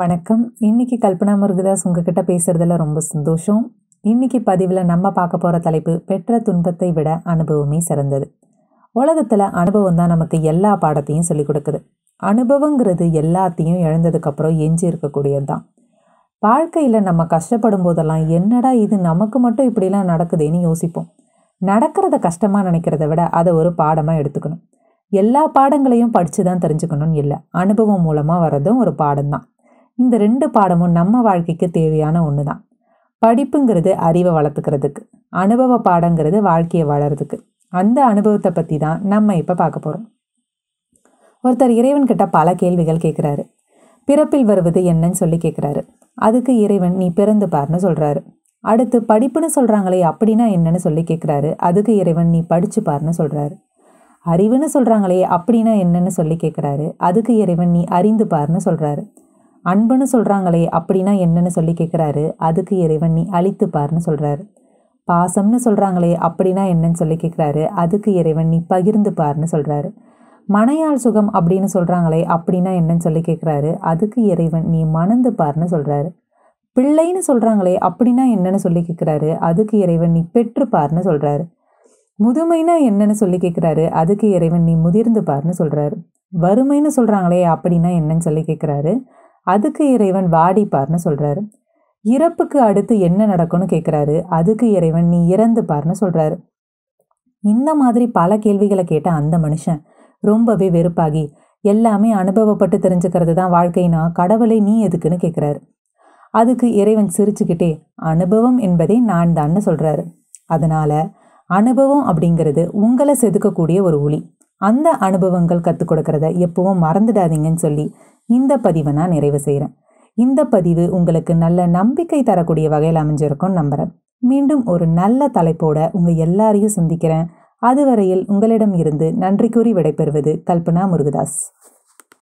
வணக்கம் இன்றைக்கி கல்பனா முருகதாஸ் உங்ககிட்ட பேசுகிறதுல ரொம்ப சந்தோஷம் இன்றைக்கி பதிவில் நம்ம பார்க்க போகிற தலைப்பு பெற்ற துன்பத்தை விட அனுபவமே சிறந்தது உலகத்தில் அனுபவம் தான் நமக்கு எல்லா பாடத்தையும் சொல்லி கொடுக்குது அனுபவங்கிறது எல்லாத்தையும் இழந்ததுக்கப்புறம் எஞ்சி இருக்கக்கூடியது தான் வாழ்க்கையில் நம்ம கஷ்டப்படும் போதெல்லாம் என்னடா இது நமக்கு மட்டும் இப்படிலாம் நடக்குதுன்னு யோசிப்போம் நடக்கிறத கஷ்டமாக நினைக்கிறத விட அதை ஒரு பாடமாக எடுத்துக்கணும் எல்லா பாடங்களையும் படித்து தான் தெரிஞ்சுக்கணும்னு இல்லை அனுபவம் மூலமாக வர்றதும் ஒரு பாடம் தான் இந்த ரெண்டு பாடமும் நம்ம வாழ்க்கைக்கு தேவையான ஒன்று தான் படிப்புங்கிறது அறிவை வளர்த்துக்கிறதுக்கு அனுபவ பாடங்கிறது வாழ்க்கையை வளர்கிறதுக்கு அந்த அனுபவத்தை பற்றி தான் நம்ம இப்போ பார்க்க போகிறோம் ஒருத்தர் இறைவன்கிட்ட பல கேள்விகள் கேட்குறாரு பிறப்பில் வருவது என்னன்னு சொல்லி கேட்குறாரு அதுக்கு இறைவன் நீ பிறந்து பாருன்னு சொல்கிறாரு அடுத்து படிப்புன்னு சொல்கிறாங்களே அப்படின்னா என்னன்னு சொல்லி கேட்குறாரு அதுக்கு இறைவன் நீ படிச்சு பாருன்னு சொல்கிறாரு அறிவுன்னு சொல்கிறாங்களே அப்படின்னா என்னன்னு சொல்லி கேட்குறாரு அதுக்கு இறைவன் நீ அறிந்து பாருன்னு சொல்கிறாரு அன்புன்னு சொல்கிறாங்களே அப்படின்னா என்னன்னு சொல்லி கேட்குறாரு அதுக்கு இறைவன் நீ அழித்துப்பார்னு சொல்கிறாரு பாசம்னு சொல்கிறாங்களே அப்படின்னா என்னன்னு சொல்லி கேட்குறாரு அதுக்கு இறைவன் நீ பகிர்ந்து பாருன்னு சொல்கிறாரு மனையாள் சுகம் அப்படின்னு சொல்கிறாங்களே அப்படின்னா என்னன்னு சொல்லி கேட்குறாரு அதுக்கு இறைவன் நீ மணந்து பாருன்னு சொல்கிறாரு பிள்ளைன்னு சொல்கிறாங்களே அப்படின்னா என்னன்னு சொல்லி கேட்குறாரு அதுக்கு இறைவன் நீ பெற்று சொல்கிறாரு முதுமைனா என்னன்னு சொல்லி கேட்குறாரு அதுக்கு இறைவன் நீ முதிர்ந்து பாருன்னு சொல்கிறாரு வறுமைன்னு சொல்கிறாங்களே அப்படின்னா என்னன்னு சொல்லி கேட்குறாரு அதுக்கு இறைவன் வாடிப்பார்னு சொல்கிறாரு இறப்புக்கு அடுத்து என்ன நடக்கும்னு கேட்குறாரு அதுக்கு இறைவன் நீ இறந்து பார்னு சொல்கிறாரு இந்த மாதிரி பல கேள்விகளை கேட்ட அந்த மனுஷன் ரொம்பவே வெறுப்பாகி எல்லாமே அனுபவப்பட்டு தெரிஞ்சுக்கிறது தான் வாழ்க்கைனா கடவுளை நீ எதுக்குன்னு கேட்குறாரு அதுக்கு இறைவன் சிரிச்சுக்கிட்டே அனுபவம் என்பதை நான் தான்னு சொல்கிறாரு அதனால் அனுபவம் அப்படிங்கிறது உங்களை செதுக்கக்கூடிய ஒரு ஒளி அந்த அனுபவங்கள் கற்றுக் கொடுக்கறத எப்பவும் மறந்துடாதீங்கன்னு சொல்லி இந்த பதிவை நான் நிறைவு செய்கிறேன் இந்த பதிவு உங்களுக்கு நல்ல நம்பிக்கை தரக்கூடிய வகையில் அமைஞ்சிருக்கும்னு நம்புகிறேன் மீண்டும் ஒரு நல்ல தலைப்போட உங்கள் எல்லாரையும் சந்திக்கிறேன் அதுவரையில் உங்களிடம் இருந்து நன்றி கூறி விடைபெறுவது கல்பனா முருகதாஸ்